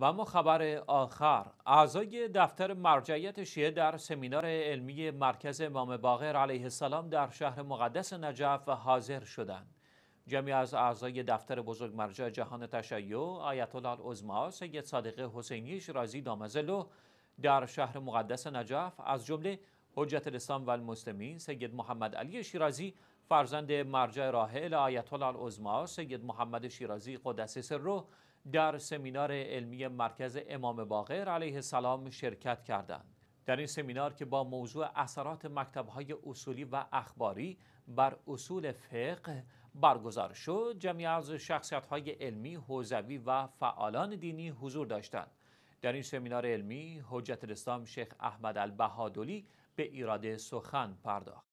و ما خبر آخر اعضای دفتر مرجعیت شیعه در سمینار علمی مرکز امام باقر علیه السلام در شهر مقدس نجف حاضر شدند جمعی از اعضای دفتر بزرگ مرجع جهان تشیع آیت الله العظما سید صادق حسینی شیرازی دامزلو در شهر مقدس نجف از جمله حجت الاسلام و المسلمین سید محمد علی شیرازی فرزند مرجع راهل آیت الله العظما سید محمد شیرازی قدس سره در سمینار علمی مرکز امام باقر علیه السلام شرکت کردند در این سمینار که با موضوع اثرات مکتبهای اصولی و اخباری بر اصول فقه برگزار شد جمعی از شخصیت های علمی، حوزوی و فعالان دینی حضور داشتند در این سمینار علمی حجت الاسلام شیخ احمد البهادلی به ایراد سخن پرداخت